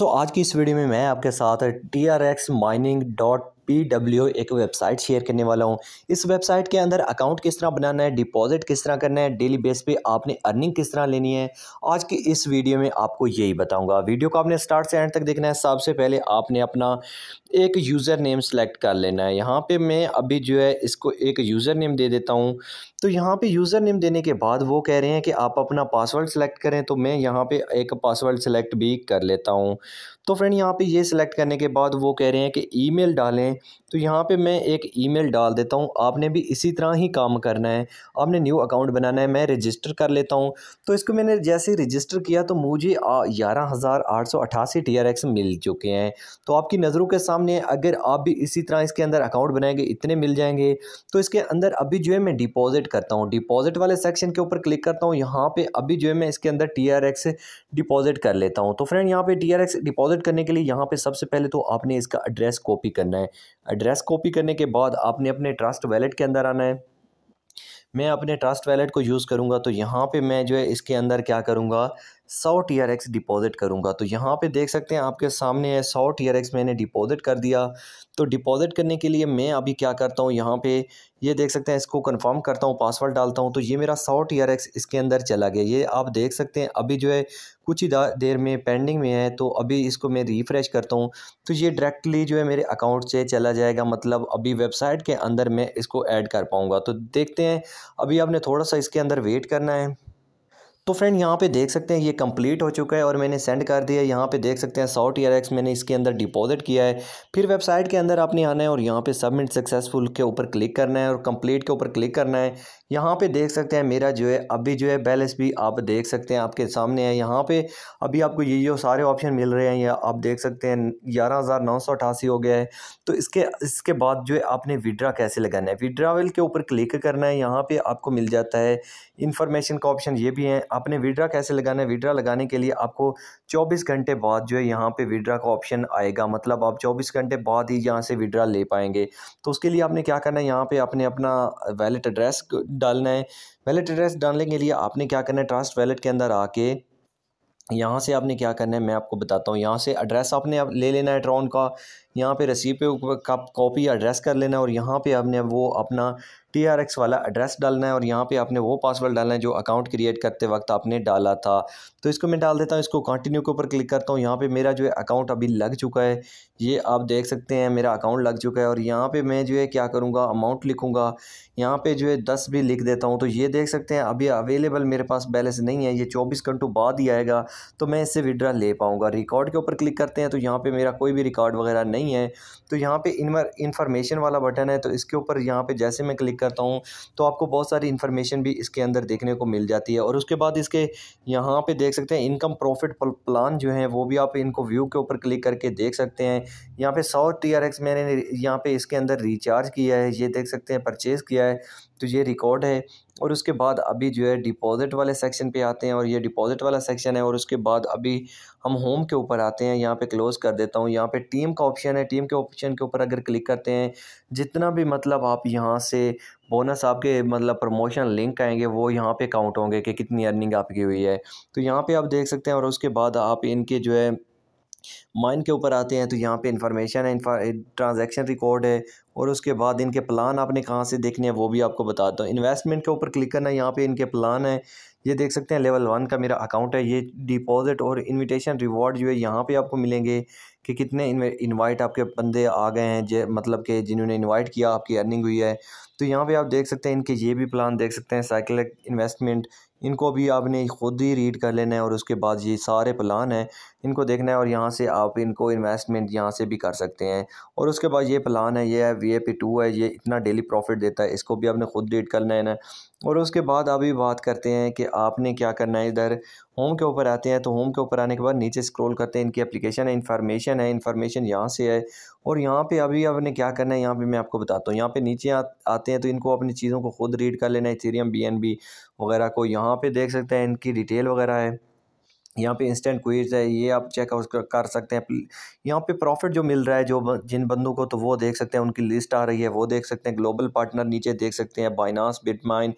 तो आज की इस वीडियो में मैं आपके साथ T R X mining dot P W एक वेबसाइट शेयर करने वाला हूँ इस वेबसाइट के अंदर अकाउंट किस तरह बनाना है डिपॉजिट किस तरह करना है डेली बेस पे आपने अर्निंग किस तरह लेनी है आज की इस वीडियो में आपको यही बताऊँगा वीडियो को आपने स्टार्ट से एंड तक देखना है सबसे पहले आपने अपना एक यूज़र नेम सेलेक्ट कर लेना है यहाँ पर मैं अभी जो है इसको एक यूज़र नेम दे देता हूँ तो यहाँ पर यूज़र नेम देने के बाद वो कह रहे हैं कि आप अपना पासवर्ड सेलेक्ट करें तो मैं यहाँ पर एक पासवर्ड सेलेक्ट भी कर लेता हूँ तो फ्रेंड यहाँ पे ये सिलेक्ट करने के बाद वो कह रहे हैं कि ईमेल डालें तो यहाँ पे मैं एक ईमेल डाल देता हूँ आपने भी इसी तरह ही काम करना है आपने न्यू अकाउंट बनाना है मैं रजिस्टर कर लेता हूँ तो इसको मैंने जैसे रजिस्टर किया तो मुझे ग्यारह हज़ार आठ सौ अठासी मिल चुके हैं तो आपकी नज़रों के सामने अगर आप भी इसी तरह इसके अंदर अकाउंट बनाएंगे इतने मिल जाएंगे तो इसके अंदर अभी जो है मैं डिपॉजिट करता हूँ डिपॉजिट वाले सेक्शन के ऊपर क्लिक करता हूँ यहाँ पर अभी जो है मैं इसके अंदर टी आर एक्स डिपॉजिट कर लेता हूँ तो फ्रेंड यहाँ पे टी आर एक्स डिपॉजिट करने के लिए यहाँ पर सबसे पहले तो आपने इसका एड्रेस कॉपी करना है एड्रेस कॉपी करने के बाद आपने अपने ट्रस्ट वैलेट के अंदर आना है मैं अपने ट्रस्ट वैलेट को यूज़ करूँगा तो यहाँ पे मैं जो है इसके अंदर क्या करूँगा सौ टी आर एक्स डिपॉज़िट करूँगा तो यहाँ पे देख सकते हैं आपके सामने है सौ टी आर एक्स मैंने डिपॉज़िट कर दिया तो डिपॉज़िट करने के लिए मैं अभी क्या करता हूँ यहाँ पे ये देख सकते हैं इसको कंफर्म करता हूँ पासवर्ड डालता हूँ तो ये मेरा सौ टी आर एक्स इसके अंदर चला गया ये आप देख सकते हैं अभी जो है कुछ ही देर में पेंडिंग में है तो अभी इसको मैं रिफ़्रेश करता हूँ तो ये डायरेक्टली जो है मेरे अकाउंट से चला जाएगा मतलब अभी वेबसाइट के अंदर मैं इसको ऐड कर पाऊँगा तो देखते हैं अभी आपने थोड़ा सा इसके अंदर वेट करना है तो फ्रेंड यहाँ पे देख सकते हैं ये कंप्लीट हो चुका है और मैंने सेंड कर दिया यहाँ पे देख सकते हैं सौ टी मैंने इसके अंदर डिपॉजिट किया है फिर वेबसाइट के अंदर आपने आना है और यहाँ पे सबमिट सक्सेसफुल के ऊपर क्लिक करना है और कंप्लीट के ऊपर क्लिक करना है यहाँ पे देख सकते हैं मेरा जो है अभी जो है बैलेंस भी आप देख सकते हैं आपके सामने है यहाँ पे अभी आपको ये जो सारे ऑप्शन मिल रहे हैं या आप देख सकते हैं ग्यारह हज़ार नौ सौ अठासी हो गया है तो इसके इसके बाद जो है आपने विड्रा कैसे लगाना है विड्रावल के ऊपर क्लिक करना है यहाँ पर आपको मिल जाता है इन्फॉर्मेशन का ऑप्शन ये भी है आपने विड्रा कैसे लगाना है विड्रा लगाने के लिए आपको चौबीस घंटे बाद जो है यहाँ पर विड्रा का ऑप्शन आएगा मतलब आप चौबीस घंटे बाद ही यहाँ से विड्रा ले पाएंगे तो उसके लिए आपने क्या करना है यहाँ पर आपने अपना वैलेट एड्रेस डालना है वैलेट एड्रेस डालने के लिए आपने क्या करना है ट्रस्ट वैलेट के अंदर आके यहाँ से आपने क्या करना है मैं आपको बताता हूँ यहाँ से एड्रेस आपने आप ले लेना है ट्रॉन का यहाँ पे रसीद पे ऊपर कॉपी एड्रेस कर लेना है और यहाँ पे आपने वो अपना टी आर एक्स वाला एड्रेस डालना है और यहाँ पे आपने वो पासवर्ड डालना है जो अकाउंट क्रिएट करते वक्त आपने डाला था तो इसको मैं डाल देता हूँ इसको कंटिन्यू के ऊपर क्लिक करता हूँ यहाँ पे मेरा जो है अकाउंट अभी लग चुका है ये आप देख सकते हैं मेरा अकाउंट लग चुका है और यहाँ पे मैं जो है क्या करूँगा अमाउंट लिखूँगा यहाँ पर जो है दस भी लिख देता हूँ तो ये देख सकते हैं अभी अवेलेबल मेरे पास बैलेंस नहीं है ये चौबीस घंटों बाद ही आएगा तो मैं इससे विड्रा ले पाऊँगा रिकॉर्ड के ऊपर क्लिक करते हैं तो यहाँ पर मेरा कोई भी रिकॉर्ड वगैरह नहीं नहीं है तो यहाँ पे इन्फॉर्मेशन वाला बटन है तो इसके ऊपर यहाँ पे जैसे मैं क्लिक करता हूँ तो आपको बहुत सारी इन्फॉर्मेशन भी इसके अंदर देखने को मिल जाती है और उसके बाद इसके यहाँ पे देख सकते हैं इनकम प्रॉफिट प्लान जो है वो भी आप इनको व्यू के ऊपर क्लिक करके देख सकते हैं यहाँ पे सौ टी मैंने यहाँ पे इसके अंदर रिचार्ज किया है ये देख सकते हैं परचेज़ किया है तो ये रिकॉर्ड है और उसके बाद अभी जो है डिपॉज़िट वाले सेक्शन पे आते हैं और ये डिपॉज़िट वाला सेक्शन है और उसके बाद अभी हम होम के ऊपर आते हैं यहाँ पे क्लोज़ कर देता हूँ यहाँ पे टीम का ऑप्शन है टीम के ऑप्शन के ऊपर अगर क्लिक करते हैं जितना भी मतलब आप यहाँ से बोनस आपके मतलब प्रमोशन लिंक आएंगे वो यहाँ पर काउंट होंगे कि कितनी अर्निंग आपकी हुई है तो यहाँ पर आप देख सकते हैं और उसके बाद आप इनके जो है माइन के ऊपर आते हैं तो यहाँ पे इंफॉर्मेशन है ट्रांजैक्शन रिकॉर्ड है और उसके बाद इनके प्लान आपने कहाँ से देखने हैं वो भी आपको बताता हूँ इन्वेस्टमेंट के ऊपर क्लिक करना है यहाँ पे इनके प्लान है ये देख सकते हैं लेवल वन का मेरा अकाउंट है ये डिपॉजिट और इनविटेशन रिवॉर्ड जो है यहाँ पे आपको मिलेंगे कि कितने इनवाइट आपके बंदे आ गए हैं जे मतलब कि जिन्होंने इनवाइट किया आपकी अर्निंग हुई है तो यहाँ पे आप देख सकते हैं इनके ये भी प्लान देख सकते हैं साइकिल इन्वेस्टमेंट इनको भी आपने खुद ही रीड कर लेना है और उसके बाद ये सारे प्लान हैं इनको देखना है और यहाँ से आप इनको इन्वेस्टमेंट यहाँ से भी कर सकते हैं और उसके बाद ये प्लान है ये है वी ए पी टू है ये इतना डेली प्रॉफिट देता है इसको भी आपने खुद रीड कर लेना है और उसके बाद अभी बात करते हैं कि आपने क्या करना है इधर होम के ऊपर आते हैं तो होम के ऊपर आने के बाद नीचे स्क्रॉल करते हैं इनकी एप्लीकेशन है इन्फॉर्मेशन है इन्फॉर्मेशन यहाँ से है और यहाँ पे अभी आपने क्या करना है यहाँ पे मैं आपको बताता हूँ यहाँ पे नीचे आ, आते हैं तो इनको अपनी चीज़ों को खुद रीड कर लेना है थीरियम बी वगैरह को यहाँ पर देख सकते हैं इनकी डिटेल वगैरह है यहाँ पे इंस्टेंट क्वीज है ये आप चेक आउट कर सकते हैं यहाँ पे प्रॉफिट जो मिल रहा है जो जिन बंदों को तो वो देख सकते हैं उनकी लिस्ट आ रही है वो देख सकते हैं ग्लोबल पार्टनर नीचे देख सकते हैं बाइनास बिटमाइन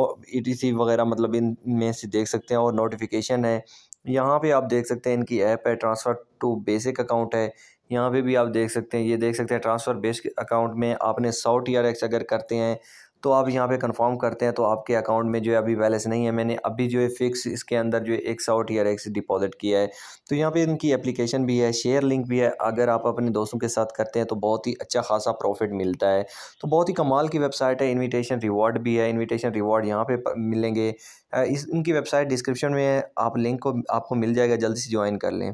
और ई वगैरह मतलब इन में से देख सकते हैं और नोटिफिकेशन है यहाँ पे आप देख सकते हैं इनकी ऐप है ट्रांसफ़र टू बेसिक अकाउंट है यहाँ पर भी आप देख सकते हैं ये देख सकते हैं ट्रांसफ़र बेसिक अकाउंट में आपने सौ टी अगर करते हैं तो आप यहाँ पे कंफर्म करते हैं तो आपके अकाउंट में जो है अभी बैलेंस नहीं है मैंने अभी जो है फिक्स इसके अंदर जो है एक्स आउट या एक्स डिपॉजिट किया है तो यहाँ पे इनकी एप्लीकेशन भी है शेयर लिंक भी है अगर आप अपने दोस्तों के साथ करते हैं तो बहुत ही अच्छा खासा प्रॉफिट मिलता है तो बहुत ही कमाल की वेबसाइट है इन्विटेशन रिवॉर्ड भी है इन्विटेशन रिवॉर्ड यहाँ पर मिलेंगे इस इनकी वेबसाइट डिस्क्रिप्शन में है आप लिंक को आपको मिल जाएगा जल्दी से ज्वाइन कर लें